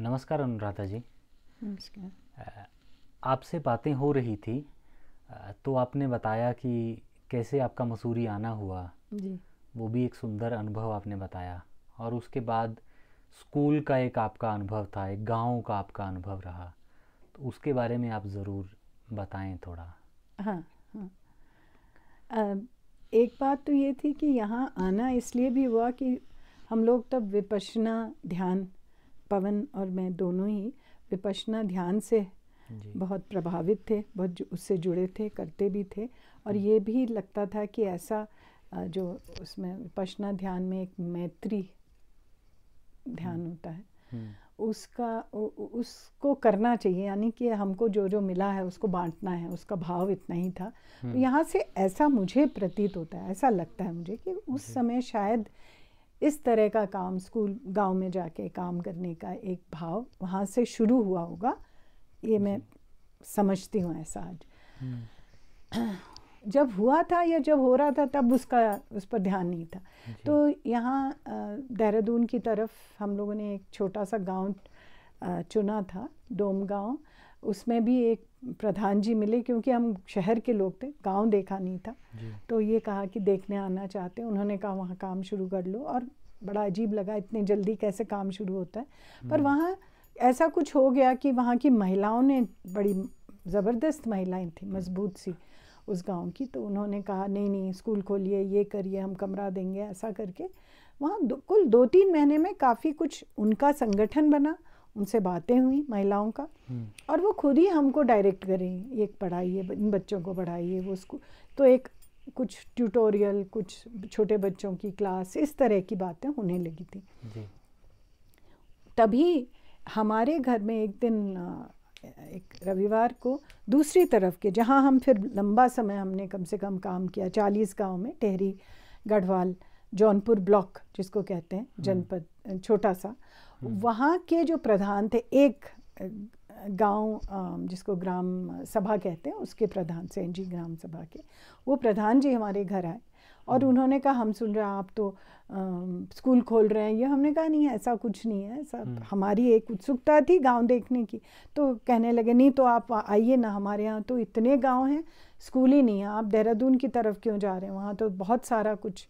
नमस्कार अनुराधा जी नमस्कार आपसे बातें हो रही थी तो आपने बताया कि कैसे आपका मसूरी आना हुआ जी वो भी एक सुंदर अनुभव आपने बताया और उसके बाद स्कूल का एक आपका अनुभव था एक गांव का आपका अनुभव रहा तो उसके बारे में आप ज़रूर बताएं थोड़ा हाँ हाँ आ, एक बात तो ये थी कि यहाँ आना इसलिए भी हुआ कि हम लोग तब विपशना ध्यान पवन और मैं दोनों ही विपशना ध्यान से बहुत प्रभावित थे बहुत उससे जुड़े थे करते भी थे और हम्म। ये भी लगता था कि ऐसा जो उसमें विपशना ध्यान में एक मैत्री ध्यान हम्म। होता है हम्म। उसका उसको करना चाहिए यानी कि हमको जो जो मिला है उसको बांटना है उसका भाव इतना ही था तो यहाँ से ऐसा मुझे प्रतीत होता है ऐसा लगता है मुझे कि उस समय शायद इस तरह का काम स्कूल गांव में जाके काम करने का एक भाव वहाँ से शुरू हुआ होगा ये मैं समझती हूँ ऐसा आज हम्म। जब हुआ था या जब हो रहा था तब उसका उस पर ध्यान नहीं था तो यहाँ देहरादून की तरफ हम लोगों ने एक छोटा सा गांव चुना था डोम गांव उसमें भी एक प्रधान जी मिले क्योंकि हम शहर के लोग थे गांव देखा नहीं था तो ये कहा कि देखने आना चाहते हैं उन्होंने कहा वहाँ काम शुरू कर लो और बड़ा अजीब लगा इतनी जल्दी कैसे काम शुरू होता है हम्म। पर वहाँ ऐसा कुछ हो गया कि वहाँ की महिलाओं ने बड़ी ज़बरदस्त महिलाएं थी मजबूत सी उस गांव की तो उन्होंने कहा नहीं नहीं स्कूल खोलिए ये करिए हम कमरा देंगे ऐसा करके वहाँ कुल दो तीन महीने में काफ़ी कुछ उनका संगठन बना उनसे बातें हुई महिलाओं का हम्म। और वो खुद ही हमको डायरेक्ट करें एक पढ़ाइए इन बच्चों को पढ़ाइए वो उसको तो एक कुछ ट्यूटोरियल कुछ छोटे बच्चों की क्लास इस तरह की बातें होने लगी थी तभी हमारे घर में एक दिन एक रविवार को दूसरी तरफ के जहाँ हम फिर लंबा समय हमने कम से कम काम किया चालीस गांव में टेहरी गढ़वाल जौनपुर ब्लॉक जिसको कहते हैं हम्म। जनपद छोटा सा हम्म। वहाँ के जो प्रधान थे एक गांव जिसको ग्राम सभा कहते हैं उसके प्रधान सेन जी ग्राम सभा के वो प्रधान जी हमारे घर आए और हम्म। उन्होंने कहा हम सुन रहे हैं आप तो आ, स्कूल खोल रहे हैं ये हमने कहा नहीं ऐसा कुछ नहीं है सब हम्म। हमारी एक उत्सुकता थी गांव देखने की तो कहने लगे नहीं तो आप आइए ना हमारे यहाँ तो इतने गांव हैं स्कूल ही नहीं है आप देहरादून की तरफ क्यों जा रहे हैं वहाँ तो बहुत सारा कुछ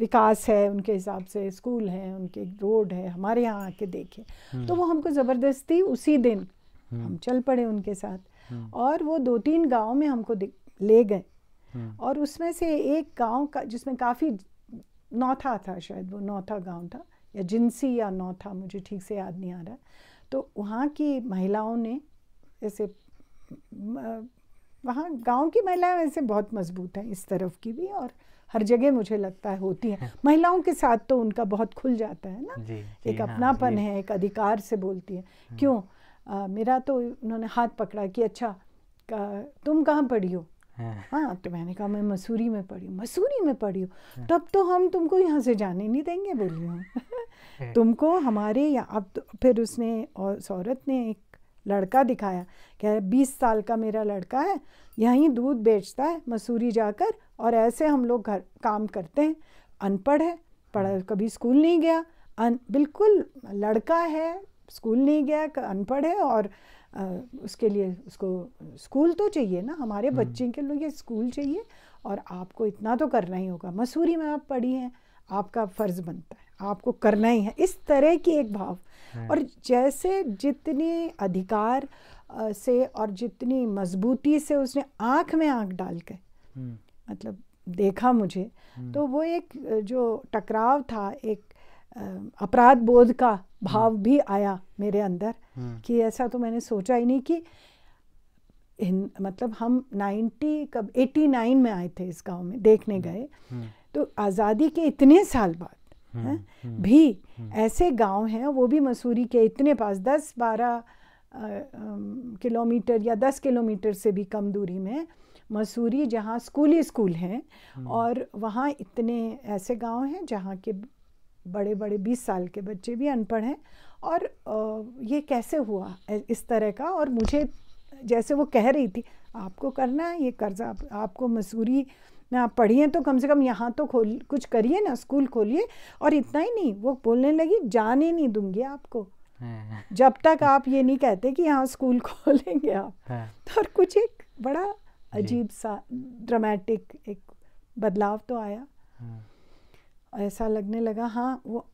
विकास है उनके हिसाब से स्कूल है उनके रोड है हमारे यहाँ आके देखें हम्म। तो वो हमको ज़बरदस्ती उसी दिन हम्म। हम चल पड़े उनके साथ हम्म। और वो दो तीन गाँव में हमको ले गए और उसमें से एक गांव का जिसमें काफ़ी नौथा था शायद वो नौथा गांव था या जिनसी या नौथा मुझे ठीक से याद नहीं आ रहा तो वहाँ की महिलाओं ने जैसे वहाँ गांव की महिलाएं वैसे बहुत मजबूत हैं इस तरफ की भी और हर जगह मुझे लगता है होती है हाँ। महिलाओं के साथ तो उनका बहुत खुल जाता है ना जी, जी, एक हाँ, अपनापन है एक अधिकार से बोलती है हाँ। क्यों आ, मेरा तो उन्होंने हाथ पकड़ा कि अच्छा तुम कहाँ पढ़ी हो हाँ।, हाँ तो मैंने कहा मैं मसूरी में पढ़ी हूँ मसूरी में पढ़ी हूँ तब तो हम तुमको यहाँ से जाने नहीं देंगे बोली हूँ तुमको हमारे या अब तो फिर उसने और औरत ने एक लड़का दिखाया कह रहे बीस साल का मेरा लड़का है यहीं दूध बेचता है मसूरी जाकर और ऐसे हम लोग घर काम करते हैं अनपढ़ है पढ़ा हम्म। कभी स्कूल नहीं गया अन बिल्कुल लड़का है स्कूल नहीं गया अनपढ़ है और आ, उसके लिए उसको स्कूल तो चाहिए ना हमारे हम्म। बच्चे के लिए स्कूल चाहिए और आपको इतना तो करना ही होगा मसूरी में आप पढ़ी हैं आपका फ़र्ज़ बनता है आपको करना ही है इस तरह की एक भाव हाँ। और जैसे जितनी अधिकार से और जितनी मजबूती से उसने आंख में आंख डाल के मतलब देखा मुझे तो वो एक जो टकराव था एक अपराध बोध का भाव भी आया मेरे अंदर कि ऐसा तो मैंने सोचा ही नहीं कि मतलब हम 90 कब 89 में आए थे इस गांव में देखने गए तो आज़ादी के इतने साल बाद हैं हम्म, हम्म। भी हम्म। ऐसे गांव हैं वो भी मसूरी के इतने पास दस बारह किलोमीटर या दस किलोमीटर से भी कम दूरी में मसूरी जहाँ स्कूली स्कूल हैं और वहाँ इतने ऐसे गांव हैं जहाँ के बड़े बड़े बीस साल के बच्चे भी अनपढ़ हैं और आ, ये कैसे हुआ इस तरह का और मुझे जैसे वो कह रही थी आपको करना है ये कर्जा आप, आपको मसूरी ना पढ़िए तो कम से कम यहाँ तो खोल कुछ करिए ना स्कूल खोलिए और इतना ही नहीं वो बोलने लगी जाने नहीं दूंगी आपको हाँ। जब तक आप ये नहीं कहते कि यहाँ स्कूल खोलेंगे आप हाँ। तो और कुछ एक बड़ा अजीब सा ड्रामेटिक एक बदलाव तो आया हाँ। ऐसा लगने लगा हाँ वो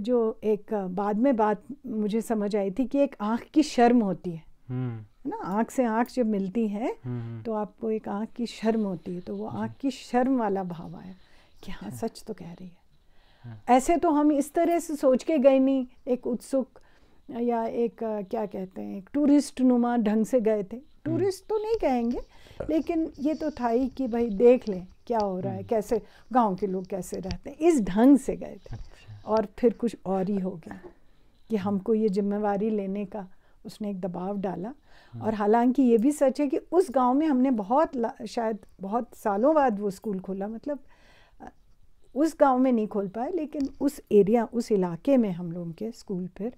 जो एक बाद में बात मुझे समझ आई थी कि एक आँख की शर्म होती है हम्म। ना आँख से आँख जब मिलती है हम्म, हम्म। तो आपको एक आँख की शर्म होती है तो वो आँख की शर्म वाला भाव आया कि हाँ, हाँ। सच तो कह रही है हाँ। ऐसे तो हम इस तरह से सोच के गए नहीं एक उत्सुक या एक क्या कहते हैं एक टूरिस्ट नुमा ढंग से गए थे टूरिस्ट हम्म। तो नहीं कहेंगे लेकिन ये तो था ही कि भाई देख लें क्या हो रहा है कैसे गांव के लोग कैसे रहते हैं इस ढंग से गए थे अच्छा। और फिर कुछ और ही हो गया कि हमको ये जिम्मेवारी लेने का उसने एक दबाव डाला हाँ। और हालांकि ये भी सच है कि उस गांव में हमने बहुत शायद बहुत सालों बाद वो स्कूल खोला मतलब उस गांव में नहीं खोल पाए लेकिन उस एरिया उस इलाके में हम लोगों के स्कूल फिर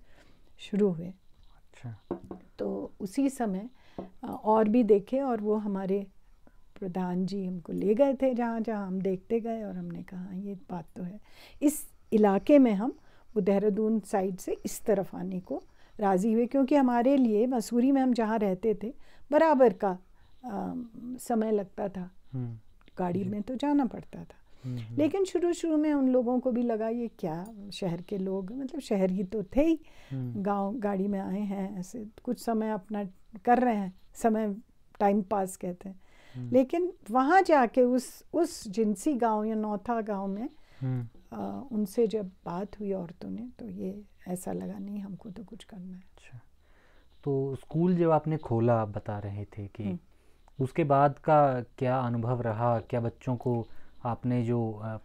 शुरू हुए अच्छा तो उसी समय और भी देखे और वो हमारे प्रधान जी हमको ले गए थे जहाँ जहाँ हम देखते गए और हमने कहा हाँ, ये बात तो है इस इलाके में हम वो देहरादून साइड से इस तरफ आने को राज़ी हुए क्योंकि हमारे लिए मसूरी में हम जहाँ रहते थे बराबर का आ, समय लगता था हम्म। गाड़ी में तो जाना पड़ता था हम्म, हम्म। लेकिन शुरू शुरू में उन लोगों को भी लगा ये क्या शहर के लोग मतलब शहर ही तो थे ही गांव गाड़ी में आए हैं ऐसे कुछ समय अपना कर रहे हैं समय टाइम पास कहते हैं लेकिन वहाँ जाके उस उस जिनसी गांव या नौथा गांव में आ, उनसे जब बात हुई औरतों ने तो ये ऐसा लगा नहीं हमको तो कुछ करना है अच्छा तो स्कूल जब आपने खोला आप बता रहे थे कि हम्म। उसके बाद का क्या अनुभव रहा क्या बच्चों को आपने जो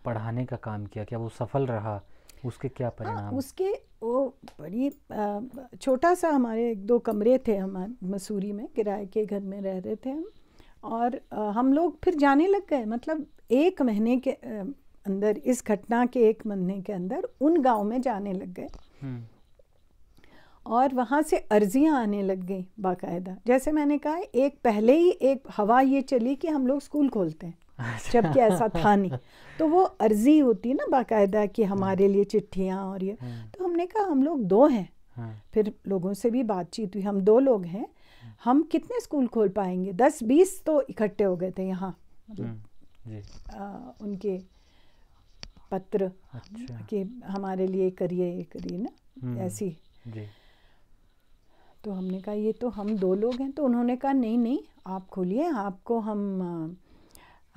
पढ़ाने का काम किया क्या वो सफल रहा उसके क्या हाँ, परिणाम उसके वो बड़ी छोटा सा हमारे एक दो कमरे थे हमारे मसूरी में किराए के घर में रह रहे थे हम और हम लोग फिर जाने लग गए मतलब एक महीने के अंदर इस घटना के एक महीने के अंदर उन गांव में जाने लग गए हम्म। और वहाँ से अर्जियाँ आने लग गई बाकायदा जैसे मैंने कहा एक पहले ही एक हवा ये चली कि हम लोग स्कूल खोलते हैं अच्छा। जबकि ऐसा था नहीं तो वो अर्जी होती है ना बाकायदा कि हम्म। हमारे लिए चिट्ठियाँ और ये हम्म। तो हमने कहा हम लोग दो हैं हाँ। फिर लोगों से भी बातचीत हुई हम दो लोग हैं हम कितने स्कूल खोल पाएंगे दस बीस तो इकट्ठे हो गए थे यहाँ मतलब उनके पत्र अच्छा। कि हमारे लिए करिए ये करिए ना हम्म। ऐसी जी तो हमने कहा ये तो हम दो लोग हैं तो उन्होंने कहा नहीं नहीं आप खोलिए आपको हम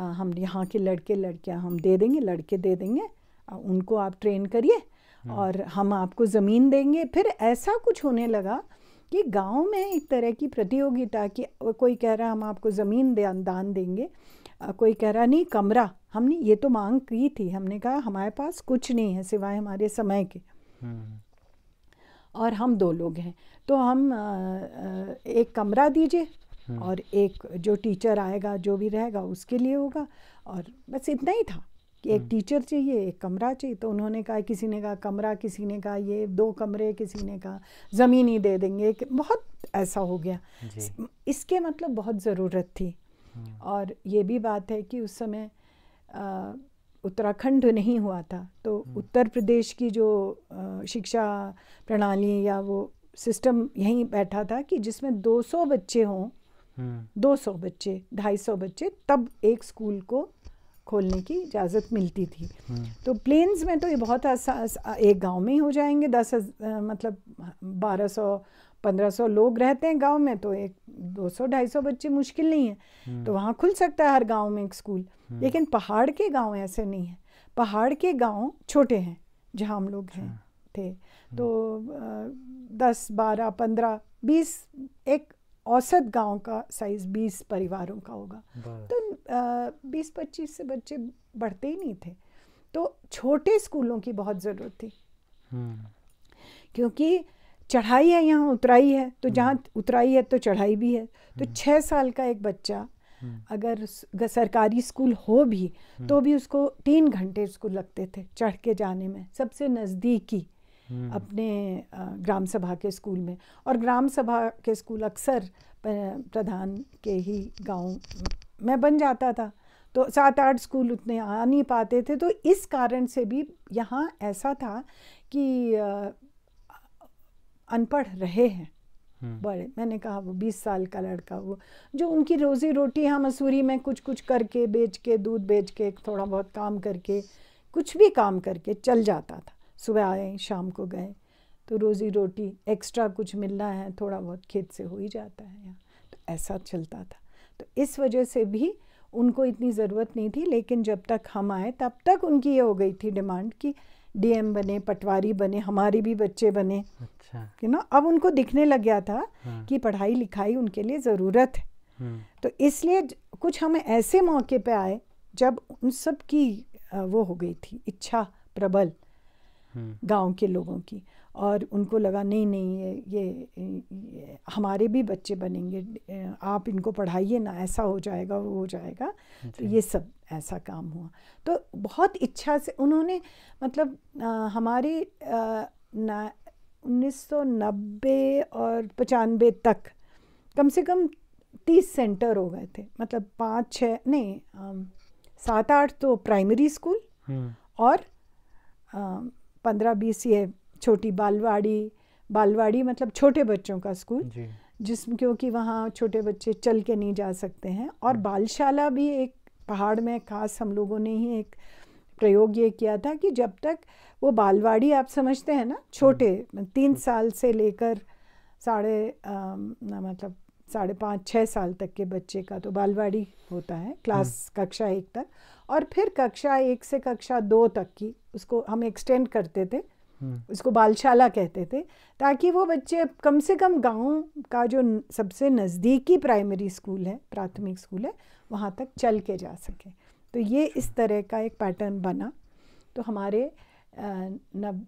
आ, हम यहाँ के लड़के लड़कियाँ हम दे देंगे लड़के दे देंगे उनको आप ट्रेन करिए हम्म। और हम आपको ज़मीन देंगे फिर ऐसा कुछ होने लगा कि गांव में एक तरह की प्रतियोगिता कि कोई कह रहा हम आपको ज़मीन दान देंगे कोई कह रहा नहीं कमरा हमने ये तो मांग की थी हमने कहा हमारे पास कुछ नहीं है सिवाय हमारे समय के हम्म। और हम दो लोग हैं तो हम एक कमरा दीजिए हम्म। और एक जो टीचर आएगा जो भी रहेगा उसके लिए होगा और बस इतना ही था कि एक हम्म। टीचर चाहिए एक कमरा चाहिए तो उन्होंने कहा किसी ने कहा कमरा किसी ने कहा ये दो कमरे किसी ने कहा ज़मीन ही दे देंगे बहुत ऐसा हो गया इसके मतलब बहुत ज़रूरत थी हम्म। और ये भी बात है कि उस समय उत्तराखंड नहीं हुआ था तो हम्म। उत्तर प्रदेश की जो आ, शिक्षा प्रणाली या वो सिस्टम यहीं बैठा था कि जिसमें 200 बच्चे हों 200 बच्चे 250 बच्चे तब एक स्कूल को खोलने की इजाज़त मिलती थी हम्म। तो प्लेन्स में तो ये बहुत आसान एक गांव में ही हो जाएंगे दस मतलब बारह सौ पंद्रह सौ लोग रहते हैं गांव में तो एक दो सौ ढाई सौ बच्चे मुश्किल नहीं है हम्म। तो वहाँ खुल सकता है हर गांव में एक स्कूल हम्म। लेकिन पहाड़ के गांव ऐसे नहीं है पहाड़ के गांव छोटे हैं जहाँ हम लोग हैं अच्छा। थे तो दस बारह पंद्रह बीस एक औसत गांव का साइज 20 परिवारों का होगा तो बीस पच्चीस से बच्चे बढ़ते ही नहीं थे तो छोटे स्कूलों की बहुत ज़रूरत थी हम्म। क्योंकि चढ़ाई है यहाँ उतराई है तो हम्म। जहाँ उतराई है तो चढ़ाई भी है तो हम्म। छः साल का एक बच्चा अगर सरकारी स्कूल हो भी तो भी उसको तीन घंटे उसको लगते थे चढ़ के जाने में सबसे नज़दीकी हम्म। अपने ग्राम सभा के स्कूल में और ग्राम सभा के स्कूल अक्सर प्रधान के ही गांव में बन जाता था तो सात आठ स्कूल उतने आ नहीं पाते थे तो इस कारण से भी यहाँ ऐसा था कि अनपढ़ रहे हैं हम्म। बड़े मैंने कहा वो बीस साल का लड़का वो जो उनकी रोज़ी रोटी यहाँ मसूरी में कुछ कुछ करके बेच के दूध बेच के थोड़ा बहुत काम करके कुछ भी काम करके चल जाता था सुबह आए शाम को गए तो रोज़ी रोटी एक्स्ट्रा कुछ मिलना है थोड़ा बहुत खेत से हो ही जाता है यहाँ तो ऐसा चलता था तो इस वजह से भी उनको इतनी ज़रूरत नहीं थी लेकिन जब तक हम आए तब तक उनकी ये हो गई थी डिमांड कि डीएम बने पटवारी बने हमारे भी बच्चे बने अच्छा कि ना अब उनको दिखने लग गया था हाँ। कि पढ़ाई लिखाई उनके लिए ज़रूरत है हाँ। तो इसलिए कुछ हम ऐसे मौके पे आए जब उन सब की वो हो गई थी इच्छा प्रबल गांव के लोगों की और उनको लगा नहीं नहीं ये, ये, ये हमारे भी बच्चे बनेंगे आप इनको पढ़ाइए ना ऐसा हो जाएगा वो हो जाएगा तो ये सब ऐसा काम हुआ तो बहुत इच्छा से उन्होंने मतलब आ, हमारे सौ नब्बे और पचानबे तक कम से कम तीस सेंटर हो गए थे मतलब पाँच छः नहीं सात आठ तो प्राइमरी स्कूल और आ, पंद्रह बीस ये छोटी बालवाड़ी बालवाड़ी मतलब छोटे बच्चों का स्कूल जिस क्योंकि वहाँ छोटे बच्चे चल के नहीं जा सकते हैं और हम्म। बालशाला भी एक पहाड़ में खास हम लोगों ने ही एक प्रयोग ये किया था कि जब तक वो बालवाड़ी आप समझते हैं ना छोटे हम्म। तीन हम्म। साल से लेकर साढ़े मतलब साढ़े पाँच छः साल तक के बच्चे का तो बालवाड़ी होता है हम्म। क्लास कक्षा एक तक और फिर कक्षा एक से कक्षा दो तक की उसको हम एक्सटेंड करते थे हम्म। उसको बालशाला कहते थे ताकि वो बच्चे कम से कम गांव का जो सबसे नज़दीकी प्राइमरी स्कूल है प्राथमिक स्कूल है वहाँ तक चल के जा सके तो ये इस तरह का एक पैटर्न बना तो हमारे नब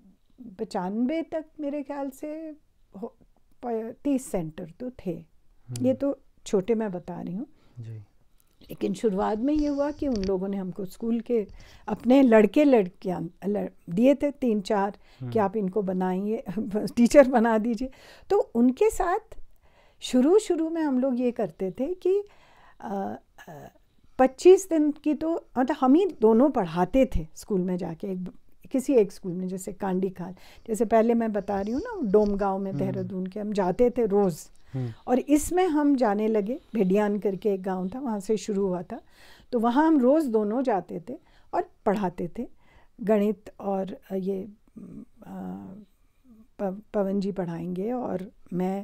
पचानवे तक मेरे ख्याल से तीस सेंटर तो थे ये हम्म। तो छोटे मैं बता रही हूँ लेकिन शुरुआत में ये हुआ कि उन लोगों ने हमको स्कूल के अपने लड़के लड़कियाँ दिए थे तीन चार कि हम्म। आप इनको बनाइए टीचर बना दीजिए तो उनके साथ शुरू शुरू में हम लोग ये करते थे कि पच्चीस दिन की तो मतलब हम ही दोनों पढ़ाते थे स्कूल में जाके एक किसी एक स्कूल में जैसे कांडी खाल जैसे पहले मैं बता रही हूँ ना डोम गाँव में हम्म। देहरादून के हम जाते थे रोज़ हम्म। और इसमें हम जाने लगे भेडियान करके एक गांव था वहाँ से शुरू हुआ था तो वहाँ हम रोज़ दोनों जाते थे और पढ़ाते थे गणित और ये पवन जी पढ़ाएंगे और मैं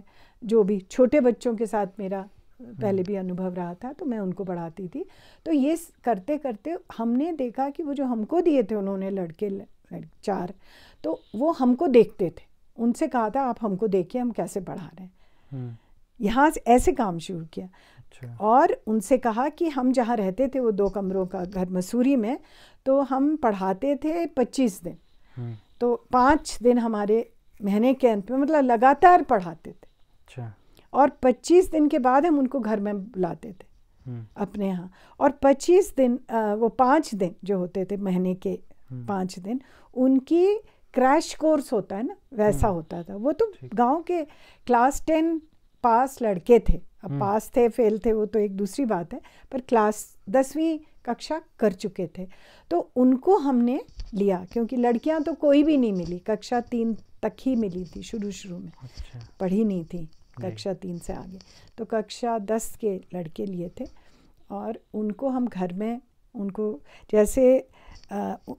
जो भी छोटे बच्चों के साथ मेरा पहले हम्म। भी अनुभव रहा था तो मैं उनको पढ़ाती थी तो ये करते करते हमने देखा कि वो जो हमको दिए थे उन्होंने लड़के चार तो वो हमको देखते थे उनसे कहा था आप हमको देखिए हम कैसे पढ़ा रहे हैं हम्म। यहाँ से ऐसे काम शुरू किया अच्छा। और उनसे कहा कि हम जहाँ रहते थे वो दो कमरों का घर मसूरी में तो हम पढ़ाते थे पच्चीस दिन हम्म। तो पाँच दिन हमारे महीने के अंत में मतलब लगातार पढ़ाते थे अच्छा। और पच्चीस दिन के बाद हम उनको घर में बुलाते थे हम्म। अपने यहाँ और पच्चीस दिन वो पाँच दिन जो होते थे महीने के हम्म। पाँच दिन उनकी क्रैश कोर्स होता है ना वैसा हम्म। होता था वो तो गांव के क्लास टेन पास लड़के थे अब हम्म। पास थे फेल थे वो तो एक दूसरी बात है पर क्लास दसवीं कक्षा कर चुके थे तो उनको हमने लिया क्योंकि लड़कियां तो कोई भी नहीं मिली कक्षा तीन तक ही मिली थी शुरू शुरू में अच्छा। पढ़ी नहीं थी कक्षा तीन से आगे तो कक्षा दस के लड़के लिए थे और उनको हम घर में उनको जैसे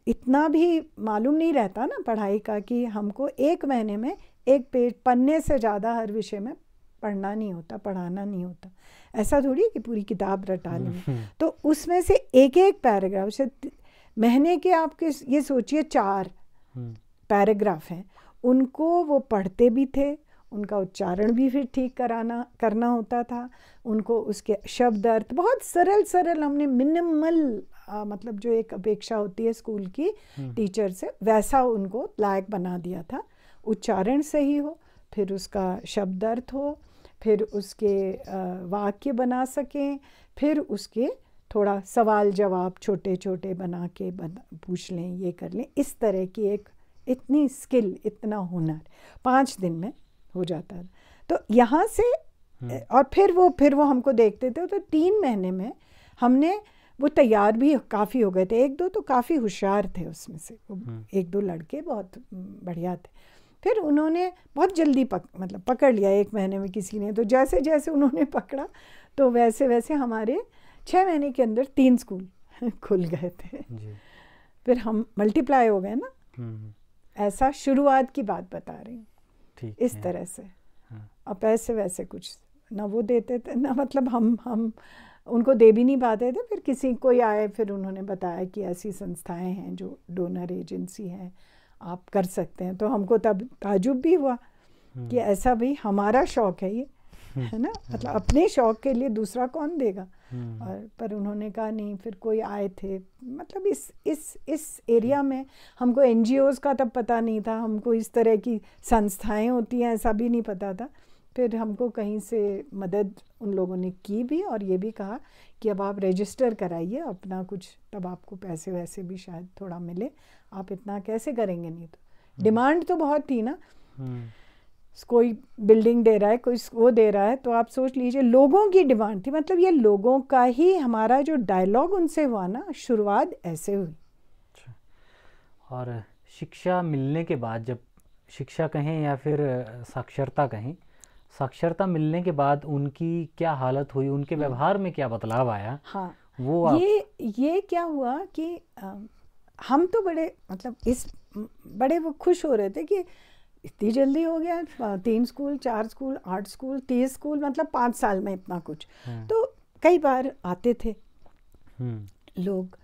इतना भी मालूम नहीं रहता ना पढ़ाई का कि हमको एक महीने में एक पेज पन्ने से ज़्यादा हर विषय में पढ़ना नहीं होता पढ़ाना नहीं होता ऐसा थोड़ी कि पूरी किताब रटा लें हम्म, हम्म। तो उसमें से एक एक पैराग्राफ से महीने के आपके ये सोचिए चार हम्म। पैराग्राफ हैं उनको वो पढ़ते भी थे उनका उच्चारण भी फिर ठीक कराना करना होता था उनको उसके शब्द अर्थ बहुत सरल सरल हमने मिनिमल आ, मतलब जो एक अपेक्षा होती है स्कूल की हम्म। टीचर से वैसा उनको लायक बना दिया था उच्चारण सही हो फिर उसका शब्द अर्थ हो फिर उसके वाक्य बना सकें फिर उसके थोड़ा सवाल जवाब छोटे छोटे बना के बना पूछ लें ये कर लें इस तरह की एक इतनी स्किल इतना हुनर पाँच दिन में हो जाता है तो यहाँ से हम्म। और फिर वो फिर वो हमको देखते थे तो तीन महीने में हमने वो तैयार भी काफ़ी हो गए थे एक दो तो काफ़ी होशियार थे उसमें से हम्म। एक दो लड़के बहुत बढ़िया थे फिर उन्होंने बहुत जल्दी पक मतलब पकड़ लिया एक महीने में किसी ने तो जैसे जैसे उन्होंने पकड़ा तो वैसे वैसे हमारे छः महीने के अंदर तीन स्कूल खुल गए थे फिर हम मल्टीप्लाई हो गए ना हम्म। ऐसा शुरुआत की बात बता रही हूँ इस तरह से हाँ। पैसे वैसे कुछ ना वो देते थे ना मतलब हम हम उनको दे भी नहीं पाते थे फिर किसी कोई आए फिर उन्होंने बताया कि ऐसी संस्थाएं हैं जो डोनर एजेंसी हैं आप कर सकते हैं तो हमको तब ताजुब भी हुआ कि हम्म। ऐसा भी हमारा शौक़ है ये हम्म। है ना हम्म। मतलब अपने शौक के लिए दूसरा कौन देगा हम्म। और पर उन्होंने कहा नहीं फिर कोई आए थे मतलब इस इस इस एरिया में हमको एन का तब पता नहीं था हमको इस तरह की संस्थाएं होती हैं ऐसा भी नहीं पता था फिर हमको कहीं से मदद उन लोगों ने की भी और ये भी कहा कि अब आप रजिस्टर कराइए अपना कुछ तब आपको पैसे वैसे भी शायद थोड़ा मिले आप इतना कैसे करेंगे नहीं तो डिमांड तो बहुत थी ना कोई बिल्डिंग दे रहा है कोई वो दे रहा है तो आप सोच लीजिए लोगों की डिमांड थी मतलब ये लोगों का ही हमारा जो डायलॉग उनसे हुआ ना शुरुआत ऐसे हुई अच्छा। और शिक्षा मिलने के बाद जब शिक्षा कहें या फिर साक्षरता कहें साक्षरता मिलने के बाद उनकी क्या हालत हुई उनके हम्म। व्यवहार में क्या बदलाव आया हाँ वो आप... ये ये क्या हुआ कि आ, हम तो बड़े मतलब इस बड़े वो खुश हो रहे थे कि इतनी जल्दी हो गया हाँ, तीन स्कूल चार स्कूल आठ स्कूल तीस स्कूल मतलब पाँच साल में इतना कुछ हाँ। तो कई बार आते थे हम्म। लोग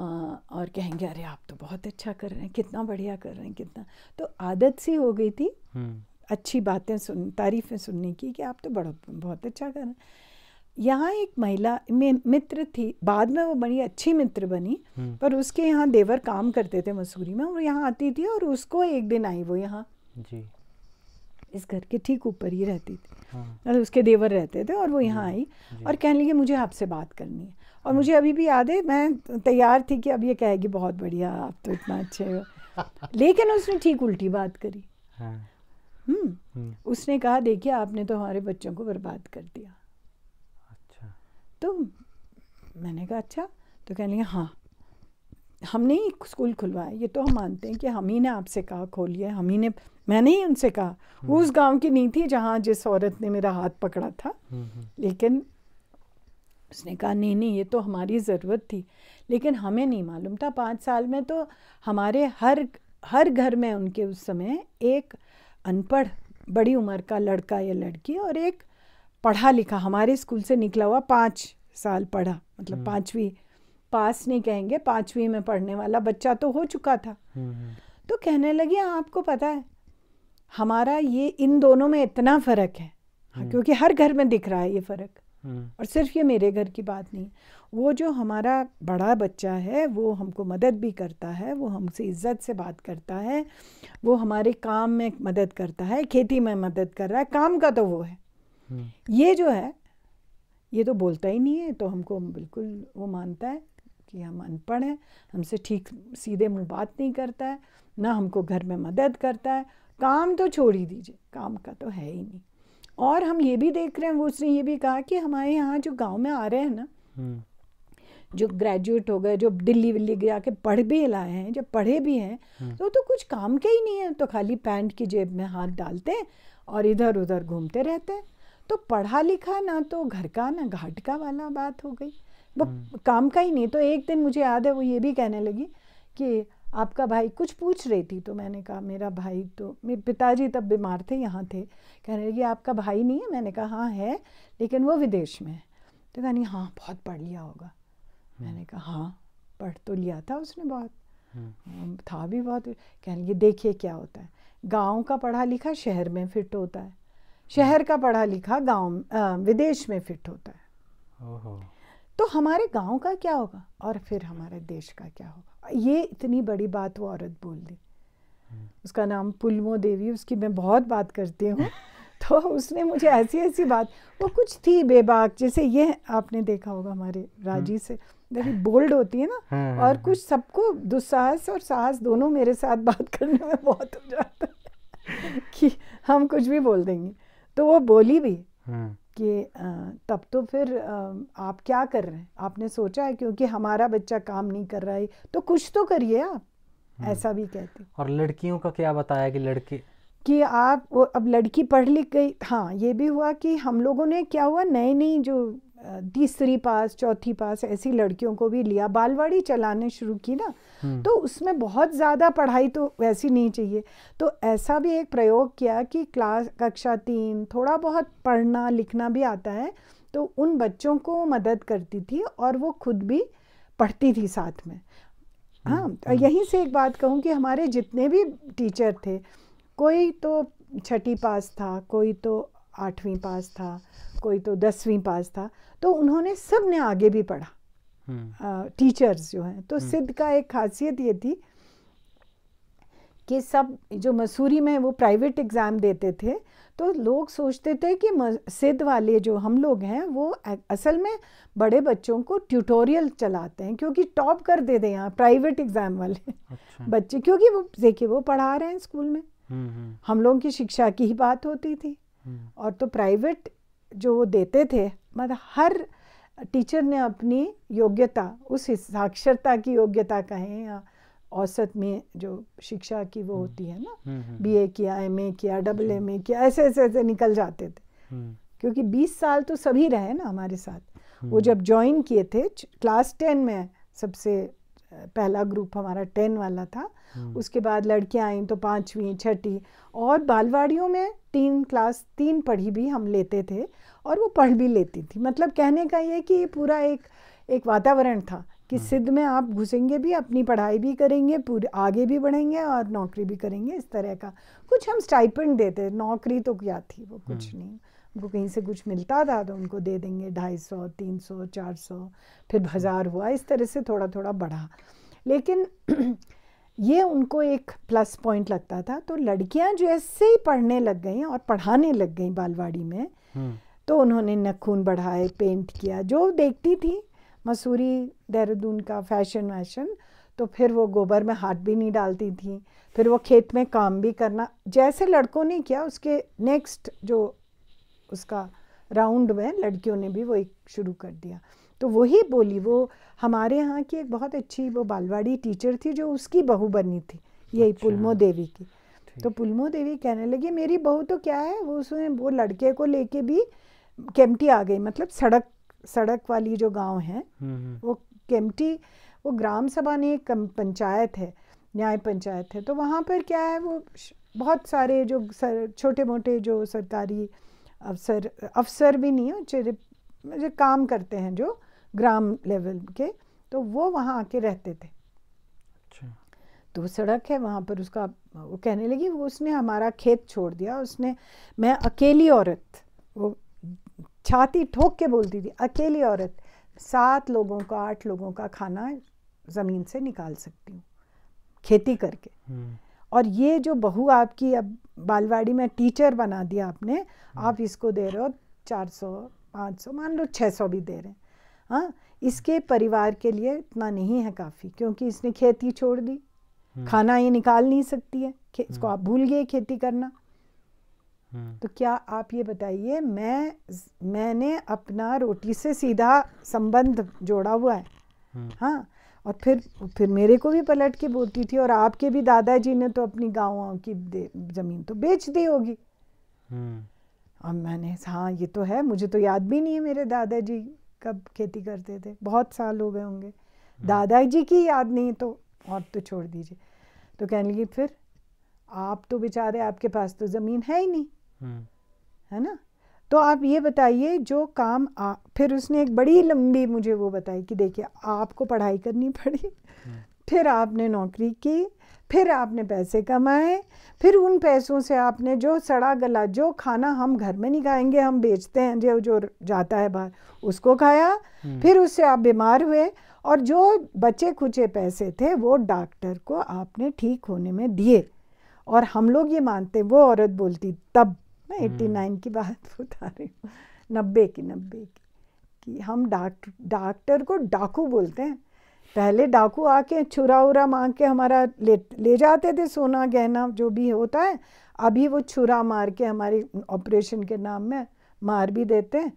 आ, और कहेंगे अरे आप तो बहुत अच्छा कर रहे हैं कितना बढ़िया कर रहे हैं कितना तो आदत सी हो गई थी हम्म। अच्छी बातें सुन तारीफ़ें सुनने की कि आप तो बड़ा बहुत अच्छा कर रहे हैं यहाँ एक महिला मित्र थी बाद में वो बड़ी अच्छी मित्र बनी हम्म। पर उसके यहाँ देवर काम करते थे मसूरी में वो यहाँ आती थी और उसको एक दिन आई वो यहाँ जी इस घर के ठीक ऊपर ही रहती थी हाँ। मतलब उसके देवर रहते थे और वो यहाँ आई और कहने लगी मुझे आपसे बात करनी है और हाँ। मुझे अभी भी याद है मैं तैयार थी कि अब ये कहेगी बहुत बढ़िया आप तो इतना अच्छे हो लेकिन उसने ठीक उल्टी बात करी हाँ। हम्म।, हम्म उसने कहा देखिए आपने तो हमारे बच्चों को बर्बाद कर दिया अच्छा तो मैंने कहा अच्छा तो कह लगे हाँ हमने ही स्कूल खुलवाया ये तो हम मानते हैं कि हम ही ने आपसे कहा खोलिए हम ही ने मैंने ही उनसे कहा हम्म। उस गांव की नहीं थी जहाँ जिस औरत ने मेरा हाथ पकड़ा था हम्म, हम्म। लेकिन उसने कहा नहीं नहीं ये तो हमारी ज़रूरत थी लेकिन हमें नहीं मालूम था पाँच साल में तो हमारे हर हर घर में उनके उस समय एक अनपढ़ बड़ी उम्र का लड़का या लड़की और एक पढ़ा लिखा हमारे स्कूल से निकला हुआ पाँच साल पढ़ा मतलब पाँचवीं पास नहीं कहेंगे पाँचवीं में पढ़ने वाला बच्चा तो हो चुका था तो कहने लगी आपको पता है हमारा ये इन दोनों में इतना फ़र्क है हाँ, हम्म। क्योंकि हर घर में दिख रहा है ये फ़र्क हम्म। और सिर्फ ये मेरे घर की बात नहीं वो जो हमारा बड़ा बच्चा है वो हमको मदद भी करता है वो हमसे इज्जत से बात करता है वो हमारे काम में मदद करता है खेती में मदद कर रहा है काम का तो वो है हम्म। ये जो है ये तो बोलता ही नहीं है तो हमको बिल्कुल वो मानता है कि हम अनपढ़ हैं हमसे ठीक सीधे मुँह बात नहीं करता है ना हमको घर में मदद करता है काम तो छोड़ ही दीजिए काम का तो है ही नहीं और हम ये भी देख रहे हैं वो उसने ये भी कहा कि हमारे यहाँ जो गांव में आ रहे हैं ना हम्म। जो ग्रेजुएट हो गए जो दिल्ली विल्ली गया के पढ़ भी लाए हैं जब पढ़े भी हैं हम्म। तो तो कुछ काम के ही नहीं है तो खाली पैंट की जेब में हाथ डालते हैं और इधर उधर घूमते रहते हैं तो पढ़ा लिखा ना तो घर का ना घाट का वाला बात हो गई वो हम्म। काम का ही नहीं तो एक दिन मुझे याद है वो ये भी कहने लगी कि आपका भाई कुछ पूछ रही थी तो मैंने कहा मेरा भाई तो मेरे पिताजी तब बीमार थे यहाँ थे कह रहे आपका भाई नहीं है मैंने कहा हाँ है लेकिन वो विदेश में है तो कहा हाँ बहुत पढ़ लिया होगा हम्म। मैंने कहा हाँ पढ़ तो लिया था उसने बहुत हम्म। हम्म, था भी बहुत कह लगे देखिए क्या होता है गाँव का पढ़ा लिखा शहर में फिट होता है शहर का पढ़ा लिखा गाँव विदेश में फिट होता है तो हमारे गांव का क्या होगा और फिर हमारे देश का क्या होगा ये इतनी बड़ी बात वो औरत बोल दी उसका नाम पुलमो देवी उसकी मैं बहुत बात करती हूँ तो उसने मुझे ऐसी ऐसी बात वो कुछ थी बेबाक जैसे ये आपने देखा होगा हमारे राजी हम्म। से बड़ी बोल्ड होती है ना हाँ, हाँ, और हाँ। कुछ सबको दुस्साहस और साहस दोनों मेरे साथ बात करने में बहुत हो जाता है कि हम कुछ भी बोल देंगे तो वो बोली भी कि तब तो फिर आप क्या कर रहे हैं आपने सोचा है क्योंकि हमारा बच्चा काम नहीं कर रहा है तो कुछ तो करिए आप हम्म। ऐसा भी कहते और लड़कियों का क्या बताया कि लड़के कि आप वो अब लड़की पढ़ लिख गई हाँ ये भी हुआ कि हम लोगों ने क्या हुआ नए नई जो तीसरी पास चौथी पास ऐसी लड़कियों को भी लिया बालवाड़ी चलाने शुरू की ना हम्म। तो उसमें बहुत ज़्यादा पढ़ाई तो वैसी नहीं चाहिए तो ऐसा भी एक प्रयोग किया कि क्लास कक्षा तीन थोड़ा बहुत पढ़ना लिखना भी आता है तो उन बच्चों को मदद करती थी और वो खुद भी पढ़ती थी साथ में हम्म, हाँ हम्म। यहीं से एक बात कहूँ कि हमारे जितने भी टीचर थे कोई तो छठी पास था कोई तो आठवीं पास था कोई तो दसवीं पास था तो उन्होंने सब ने आगे भी पढ़ा टीचर्स हम्म। जो हैं तो हम्म। सिद्ध का एक खासियत ये थी कि सब जो मसूरी में वो प्राइवेट एग्ज़ाम देते थे तो लोग सोचते थे कि सिद्ध वाले जो हम लोग हैं वो असल में बड़े बच्चों को ट्यूटोरियल चलाते हैं क्योंकि टॉप कर देते यहाँ प्राइवेट एग्ज़ाम वाले अच्छा। बच्चे क्योंकि वो देखिए वो पढ़ा रहे हैं स्कूल में हम्म, हम लोगों की शिक्षा की ही बात होती थी हम्म। और तो प्राइवेट जो वो देते थे मतलब हर टीचर ने अपनी योग्यता उस साक्षरता की योग्यता कहें या औसत में जो शिक्षा की वो हम्म। होती है ना बीए हम्म, किया एमए किया डबल एमए किया ऐसे ऐसे ऐसे निकल जाते थे क्योंकि 20 साल तो सभी रहे ना हमारे साथ वो जब ज्वाइन किए थे क्लास टेन में सबसे पहला ग्रुप हमारा टेन वाला था हम्म। उसके बाद लड़कियां आई तो पाँचवीं छठी और बालवाड़ियों में तीन क्लास तीन पढ़ी भी हम लेते थे और वो पढ़ भी लेती थी मतलब कहने का ये कि पूरा एक एक वातावरण था कि हम्म। सिद्ध में आप घुसेंगे भी अपनी पढ़ाई भी करेंगे पूरे आगे भी बढ़ेंगे और नौकरी भी करेंगे इस तरह का कुछ हम स्टाइपेंड देते नौकरी तो क्या थी वो कुछ हम्म। नहीं उनको कहीं से कुछ मिलता था तो उनको दे देंगे ढाई सौ तीन सौ चार सौ फिर हज़ार हुआ इस तरह से थोड़ा थोड़ा बढ़ा लेकिन ये उनको एक प्लस पॉइंट लगता था तो लड़कियां ऐसे ही पढ़ने लग गई और पढ़ाने लग गई बालवाड़ी में तो उन्होंने नखून बढ़ाए पेंट किया जो देखती थी मसूरी देहरादून का फैशन वैशन तो फिर वो गोबर में हाथ भी नहीं डालती थी फिर वो खेत में काम भी करना जैसे लड़कों ने किया उसके नेक्स्ट जो उसका राउंड में लड़कियों ने भी वो एक शुरू कर दिया तो वही बोली वो हमारे यहाँ की एक बहुत अच्छी वो बालवाड़ी टीचर थी जो उसकी बहू बनी थी यही अच्छा। पुलमो देवी की तो पुलमो देवी कहने लगी मेरी बहू तो क्या है वो उसने वो लड़के को लेके भी केमटी आ गई मतलब सड़क सड़क वाली जो गांव है हम्म, हम्म। वो केमटी वो ग्राम सभा ने एक पंचायत है न्याय पंचायत है तो वहाँ पर क्या है वो बहुत सारे जो सर, छोटे मोटे जो सरकारी अफसर अफसर भी नहीं हो मुझे काम करते हैं जो ग्राम लेवल के तो वो वहाँ आके रहते थे अच्छा। तो सड़क है वहाँ पर उसका वो कहने लगी वो उसने हमारा खेत छोड़ दिया उसने मैं अकेली औरत वो छाती ठोक के बोलती थी अकेली औरत सात लोगों का आठ लोगों का खाना ज़मीन से निकाल सकती हूँ खेती करके हम्म। और ये जो बहू आपकी अब बालवाड़ी में टीचर बना दिया आपने हाँ। आप इसको दे रहे हो चार सौ पाँच सौ मान लो छः सौ भी दे रहे हैं हाँ इसके परिवार के लिए इतना नहीं है काफ़ी क्योंकि इसने खेती छोड़ दी हम्म। खाना ये निकाल नहीं सकती है हम्म। इसको आप भूल गए खेती करना हम्म। तो क्या आप ये बताइए मैं मैंने अपना रोटी से सीधा संबंध जोड़ा हुआ है हाँ और फिर फिर मेरे को भी पलट के बोलती थी और आपके भी दादाजी ने तो अपनी गाँव की ज़मीन तो बेच दी होगी हम्म। और मैंने हाँ ये तो है मुझे तो याद भी नहीं है मेरे दादाजी कब खेती करते थे बहुत साल हो गए होंगे हम्म। दादाजी की याद नहीं तो और तो छोड़ दीजिए तो कहने लगी फिर आप तो बेचारे आपके पास तो ज़मीन है ही नहीं हम्म। है ना तो आप ये बताइए जो काम आ, फिर उसने एक बड़ी लंबी मुझे वो बताई कि देखिए आपको पढ़ाई करनी पड़ी हम्म। फिर आपने नौकरी की फिर आपने पैसे कमाए फिर उन पैसों से आपने जो सड़ा गला जो खाना हम घर में नहीं खाएंगे हम बेचते हैं जो जो जाता है बाहर उसको खाया हम्म। फिर उससे आप बीमार हुए और जो बचे खुचे पैसे थे वो डॉक्टर को आपने ठीक होने में दिए और हम लोग ये मानते वो औरत बोलती तब मैं हम्म। एट्टी नाइन की बात बता रही हूँ नब्बे की नब्बे की कि हम डॉक्टर डॉक्टर को डाकू बोलते हैं पहले डाकू आके छुरा उरा मांग के हमारा ले ले जाते थे सोना गहना जो भी होता है अभी वो छुरा मार के हमारे ऑपरेशन के नाम में मार भी देते हैं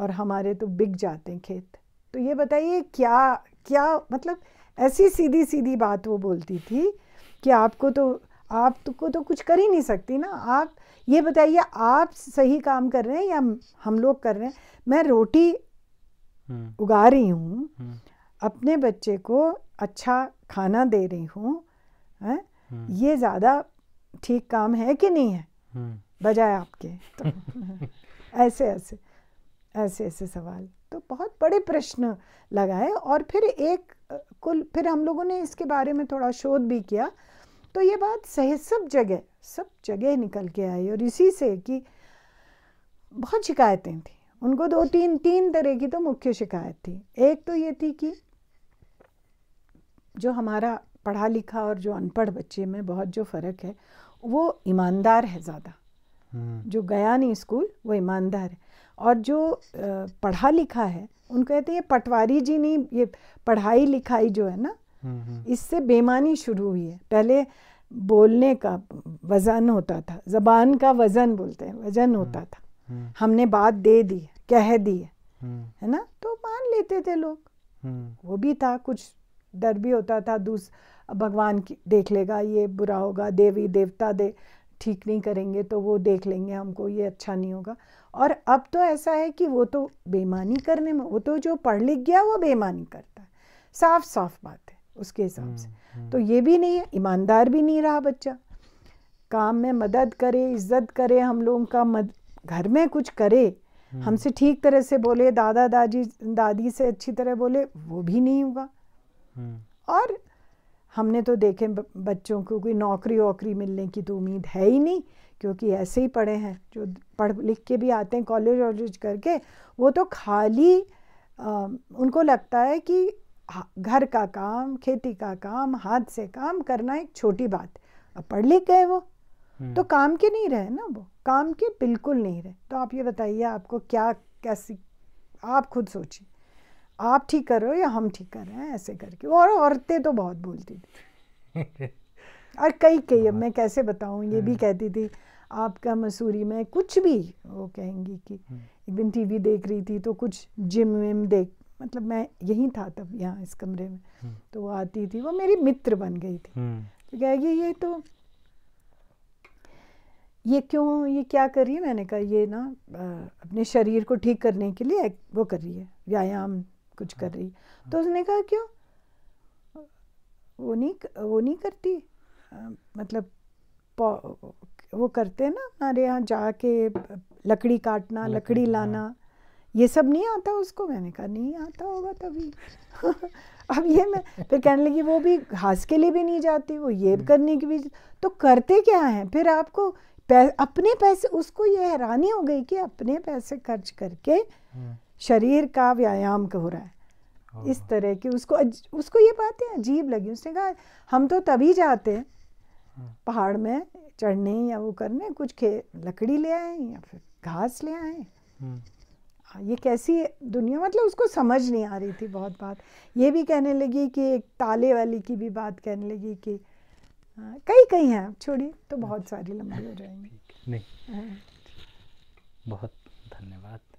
और हमारे तो बिक जाते हैं खेत तो ये बताइए क्या क्या मतलब ऐसी सीधी सीधी बात वो बोलती थी कि आपको तो आप तो को तो कुछ कर ही नहीं सकती ना आप ये बताइए आप सही काम कर रहे हैं या हम लोग कर रहे हैं मैं रोटी हम्म। उगा रही हूँ हम्म। अपने बच्चे को अच्छा खाना दे रही हूँ हम्म। ये ज़्यादा ठीक काम है कि नहीं है बजाय आपके तो ऐसे ऐसे ऐसे ऐसे सवाल तो बहुत बड़े प्रश्न लगाए और फिर एक कुल फिर हम लोगों ने इसके बारे में थोड़ा शोध भी किया तो ये बात सही सब जगह सब जगह निकल के आई और इसी से कि बहुत शिकायतें थी उनको दो तीन तीन तरह की तो मुख्य शिकायत थी एक तो ये थी कि जो हमारा पढ़ा लिखा और जो अनपढ़ बच्चे में बहुत जो फ़र्क है वो ईमानदार है ज़्यादा हम्म। जो गया नहीं स्कूल वो ईमानदार है और जो पढ़ा लिखा है उनको कहते हैं ये पटवारी जी नहीं ये पढ़ाई लिखाई जो है ना इससे बेमानी शुरू हुई है पहले बोलने का वज़न होता था ज़बान का वज़न बोलते हैं वज़न हम्म, होता था हम्म। हमने बात दे दी कह दी है हम्म। ना तो मान लेते थे लोग वो भी था कुछ डर भी होता था दूस भगवान की देख लेगा ये बुरा होगा देवी देवता दे ठीक नहीं करेंगे तो वो देख लेंगे हमको ये अच्छा नहीं होगा और अब तो ऐसा है कि वो तो बेमानी करने में वो तो जो पढ़ लिख गया वो बेमानी करता है साफ साफ बात उसके हिसाब से हम्म, हम्म। तो ये भी नहीं है ईमानदार भी नहीं रहा बच्चा काम में मदद करे इज्जत करे हम लोगों का मद घर में कुछ करे हम्म। हमसे ठीक तरह से बोले दादा दादी दादी से अच्छी तरह बोले वो भी नहीं हुआ और हमने तो देखे बच्चों को कोई नौकरी वोकरी मिलने की तो उम्मीद है ही नहीं क्योंकि ऐसे ही पढ़े हैं जो पढ़ लिख के भी आते हैं कॉलेज वॉलेज करके वो तो खाली आ, उनको लगता है कि घर का काम खेती का काम हाथ से काम करना एक छोटी बात अब पढ़ लिख गए वो हम्म। तो काम के नहीं रहे ना वो काम के बिल्कुल नहीं रहे तो आप ये बताइए आपको क्या कैसी आप खुद सोचिए आप ठीक कर रहे हो या हम ठीक कर रहे हैं ऐसे करके और औरतें तो बहुत बोलती थी और कई कई अब मैं कैसे बताऊँ ये भी हम्म। कहती थी आपका मसूरी में कुछ भी वो कहेंगी कि हम्म। एक दिन टीवी देख रही थी तो कुछ जिम विम देख मतलब मैं यहीं था तब यहाँ इस कमरे में हम्म। तो वो आती थी वो मेरी मित्र बन गई थी हम्म। तो कहेगी ये तो ये क्यों ये क्या कर रही है मैंने कहा ये ना अपने शरीर को ठीक करने के लिए वो कर रही है व्यायाम कुछ कर रही है हाँ। तो उसने कहा क्यों वो नहीं वो नहीं करती मतलब वो करते हैं ना हमारे यहाँ जाके लकड़ी काटना लकड़ी हाँ। लाना ये सब नहीं आता उसको मैंने कहा नहीं आता होगा तभी अब ये मैं फिर कहने लगी वो भी घास के लिए भी नहीं जाती वो ये हम्म। करने की भी तो करते क्या हैं फिर आपको पै, अपने पैसे उसको ये हैरानी हो गई कि अपने पैसे खर्च करके हम्म। शरीर का व्यायाम हो रहा है इस तरह की उसको उसको ये बातें अजीब लगी उसने कहा हम तो तभी जाते हैं हम्म। पहाड़ में चढ़ने या वो करने कुछ खे लकड़ी ले आए या फिर घास ले आए था ये कैसी दुनिया मतलब उसको समझ नहीं आ रही थी बहुत बात ये भी कहने लगी कि एक ताले वाली की भी बात कहने लगी कि कई कई हैं छोड़िए तो बहुत अच्छा। सारी लंबी हो जाएंगी नहीं हाँ। बहुत धन्यवाद